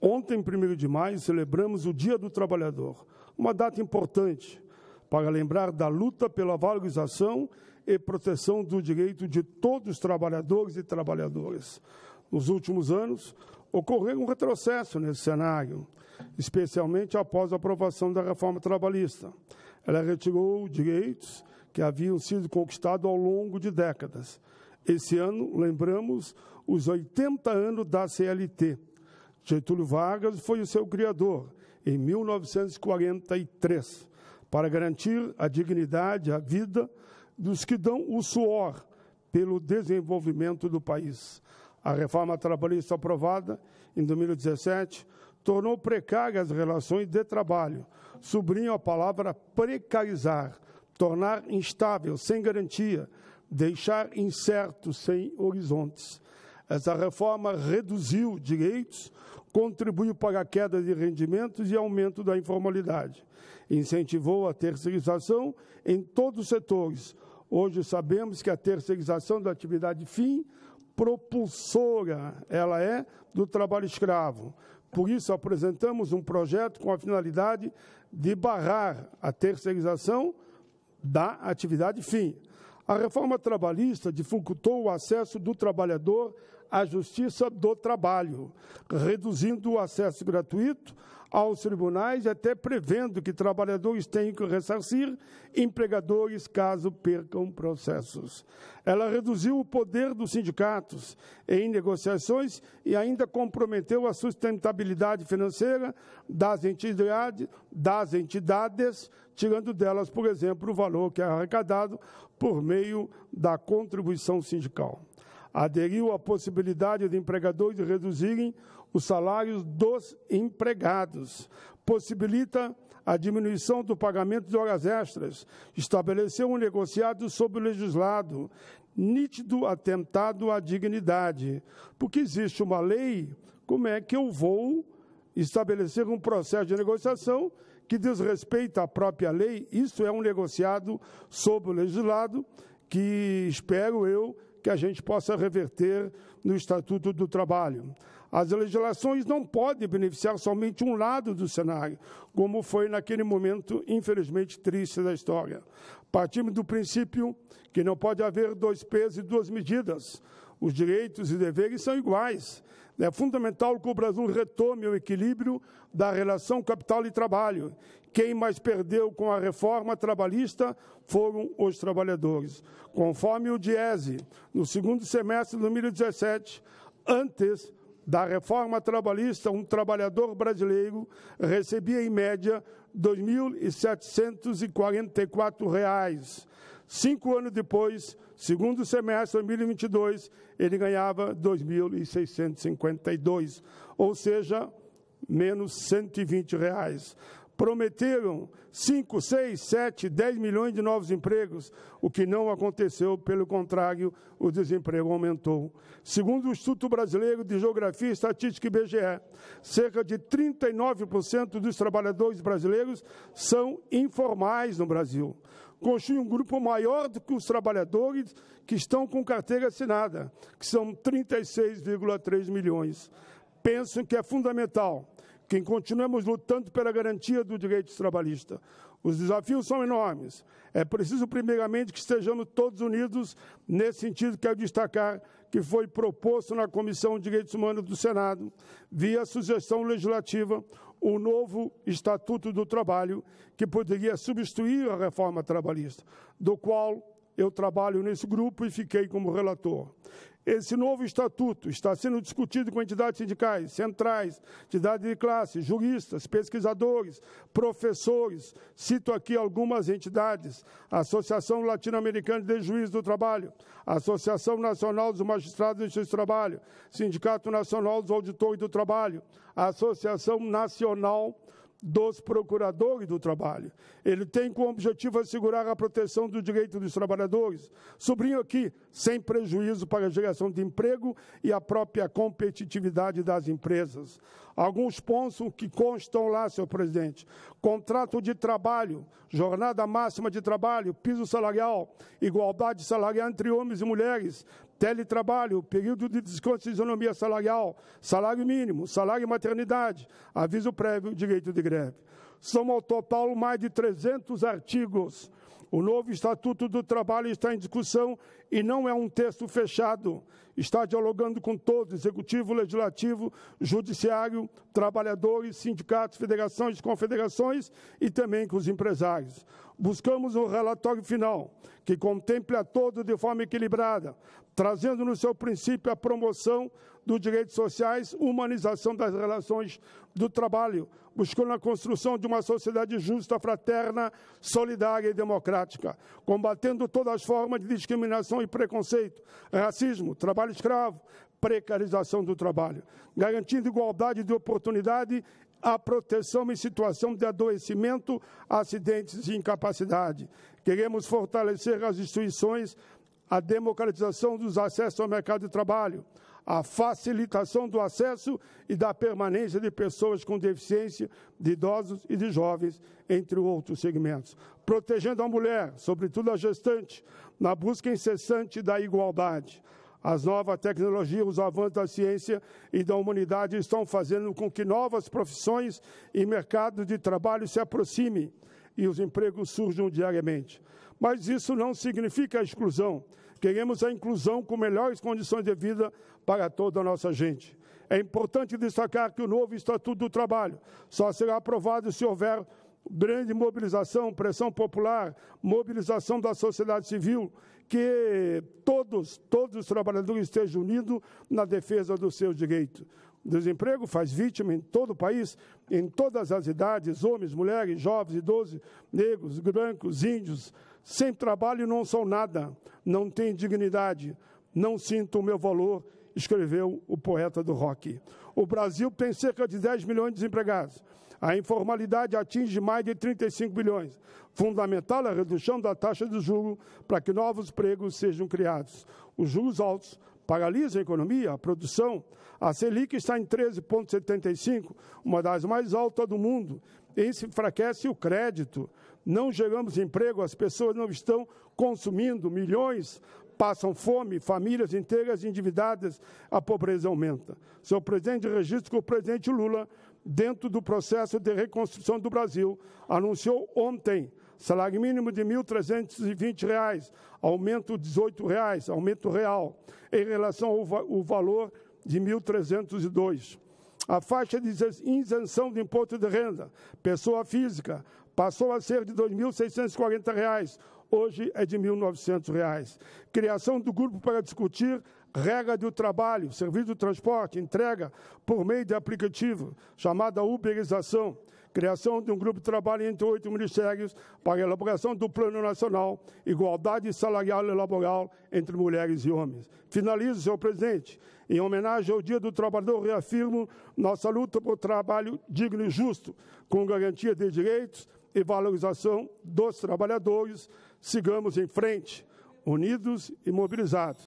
Ontem, 1 de maio, celebramos o Dia do Trabalhador, uma data importante para lembrar da luta pela valorização e proteção do direito de todos os trabalhadores e trabalhadoras. Nos últimos anos, ocorreu um retrocesso nesse cenário, especialmente após a aprovação da reforma trabalhista. Ela retirou direitos que haviam sido conquistados ao longo de décadas. Esse ano, lembramos os 80 anos da CLT, Getúlio Vargas foi o seu criador, em 1943, para garantir a dignidade, a vida dos que dão o suor pelo desenvolvimento do país. A reforma trabalhista aprovada em 2017 tornou precárias as relações de trabalho, sublinho a palavra precarizar, tornar instável, sem garantia, deixar incerto, sem horizontes. Essa reforma reduziu direitos, contribuiu para a queda de rendimentos e aumento da informalidade. Incentivou a terceirização em todos os setores. Hoje sabemos que a terceirização da atividade fim propulsora ela é do trabalho escravo. Por isso apresentamos um projeto com a finalidade de barrar a terceirização da atividade fim. A reforma trabalhista dificultou o acesso do trabalhador a Justiça do Trabalho, reduzindo o acesso gratuito aos tribunais e até prevendo que trabalhadores tenham que ressarcir empregadores caso percam processos. Ela reduziu o poder dos sindicatos em negociações e ainda comprometeu a sustentabilidade financeira das entidades, das entidades tirando delas, por exemplo, o valor que é arrecadado por meio da contribuição sindical aderiu à possibilidade de empregadores reduzirem os salários dos empregados, possibilita a diminuição do pagamento de horas extras, estabeleceu um negociado sobre o legislado, nítido atentado à dignidade. Porque existe uma lei, como é que eu vou estabelecer um processo de negociação que desrespeita a própria lei? Isso é um negociado sobre o legislado que espero eu que a gente possa reverter no Estatuto do Trabalho. As legislações não podem beneficiar somente um lado do cenário, como foi naquele momento, infelizmente, triste da história. Partimos do princípio que não pode haver dois pesos e duas medidas. Os direitos e deveres são iguais é fundamental que o Brasil retome o equilíbrio da relação capital e trabalho. Quem mais perdeu com a reforma trabalhista foram os trabalhadores. Conforme o DIESE, no segundo semestre de 2017, antes da reforma trabalhista, um trabalhador brasileiro recebia, em média, R$ 2.744. Cinco anos depois, segundo semestre de 2022, ele ganhava 2.652, ou seja, menos 120 reais. Prometeram 5, 6, 7, 10 milhões de novos empregos, o que não aconteceu, pelo contrário, o desemprego aumentou. Segundo o Instituto Brasileiro de Geografia e Estatística IBGE, cerca de 39% dos trabalhadores brasileiros são informais no Brasil constitui um grupo maior do que os trabalhadores que estão com carteira assinada, que são 36,3 milhões. Penso que é fundamental que continuemos lutando pela garantia do direito trabalhista. Os desafios são enormes. É preciso, primeiramente, que estejamos todos unidos nesse sentido. Quero destacar que foi proposto na Comissão de Direitos Humanos do Senado, via sugestão legislativa, o novo Estatuto do Trabalho, que poderia substituir a reforma trabalhista, do qual eu trabalho nesse grupo e fiquei como relator. Esse novo estatuto está sendo discutido com entidades sindicais, centrais, entidades de classe, juristas, pesquisadores, professores. Cito aqui algumas entidades: Associação Latino-Americana de Juízes do Trabalho, Associação Nacional dos Magistrados do do Trabalho, Sindicato Nacional dos Auditores do Trabalho, Associação Nacional dos procuradores do trabalho. Ele tem como objetivo assegurar a proteção do direito dos trabalhadores, sobrinho aqui, sem prejuízo para a geração de emprego e a própria competitividade das empresas. Alguns pontos que constam lá, senhor presidente: contrato de trabalho, jornada máxima de trabalho, piso salarial, igualdade salarial entre homens e mulheres, teletrabalho, período de desconto de isonomia salarial, salário mínimo, salário e maternidade, aviso prévio, direito de greve. Somam ao total mais de 300 artigos o novo Estatuto do Trabalho está em discussão e não é um texto fechado. Está dialogando com todos: executivo, legislativo, judiciário, trabalhadores, sindicatos, federações, confederações e também com os empresários. Buscamos um relatório final que contemple a todos de forma equilibrada, trazendo no seu princípio a promoção dos direitos sociais, humanização das relações do trabalho, buscando a construção de uma sociedade justa, fraterna, solidária e democrática, combatendo todas as formas de discriminação e preconceito, racismo, trabalho escravo, precarização do trabalho, garantindo igualdade de oportunidade a proteção em situação de adoecimento, acidentes e incapacidade. Queremos fortalecer as instituições, a democratização dos acessos ao mercado de trabalho, a facilitação do acesso e da permanência de pessoas com deficiência, de idosos e de jovens, entre outros segmentos. Protegendo a mulher, sobretudo a gestante, na busca incessante da igualdade. As novas tecnologias, os avanços da ciência e da humanidade estão fazendo com que novas profissões e mercados de trabalho se aproximem e os empregos surjam diariamente. Mas isso não significa a exclusão. Queremos a inclusão com melhores condições de vida para toda a nossa gente. É importante destacar que o novo Estatuto do Trabalho só será aprovado se houver grande mobilização, pressão popular, mobilização da sociedade civil, que todos, todos os trabalhadores estejam unidos na defesa dos seus direitos. Desemprego faz vítima em todo o país, em todas as idades, homens, mulheres, jovens, idosos, negros, brancos, índios. Sem trabalho não são nada, não têm dignidade, não sinto o meu valor, escreveu o poeta do rock. O Brasil tem cerca de 10 milhões de desempregados. A informalidade atinge mais de 35 bilhões. Fundamental é a redução da taxa de juros para que novos empregos sejam criados. Os juros altos paralisa a economia, a produção. A Selic está em 13,75, uma das mais altas do mundo. Isso enfraquece o crédito. Não geramos emprego, as pessoas não estão consumindo, milhões passam fome, famílias inteiras endividadas, a pobreza aumenta. Senhor presidente, registro que o presidente Lula, dentro do processo de reconstrução do Brasil, anunciou ontem Salário mínimo de R$ 1.320, aumento R$ 18,00, aumento real, em relação ao va valor de R$ 1.302. A faixa de isenção de imposto de renda, pessoa física, passou a ser de R$ 2.640, hoje é de R$ 1.900. Criação do grupo para discutir regra do trabalho, serviço de transporte, entrega por meio de aplicativo, chamada uberização criação de um grupo de trabalho entre oito ministérios para a elaboração do Plano Nacional, igualdade salarial e laboral entre mulheres e homens. Finalizo, senhor presidente, em homenagem ao Dia do Trabalhador, reafirmo nossa luta por trabalho digno e justo, com garantia de direitos e valorização dos trabalhadores. Sigamos em frente, unidos e mobilizados.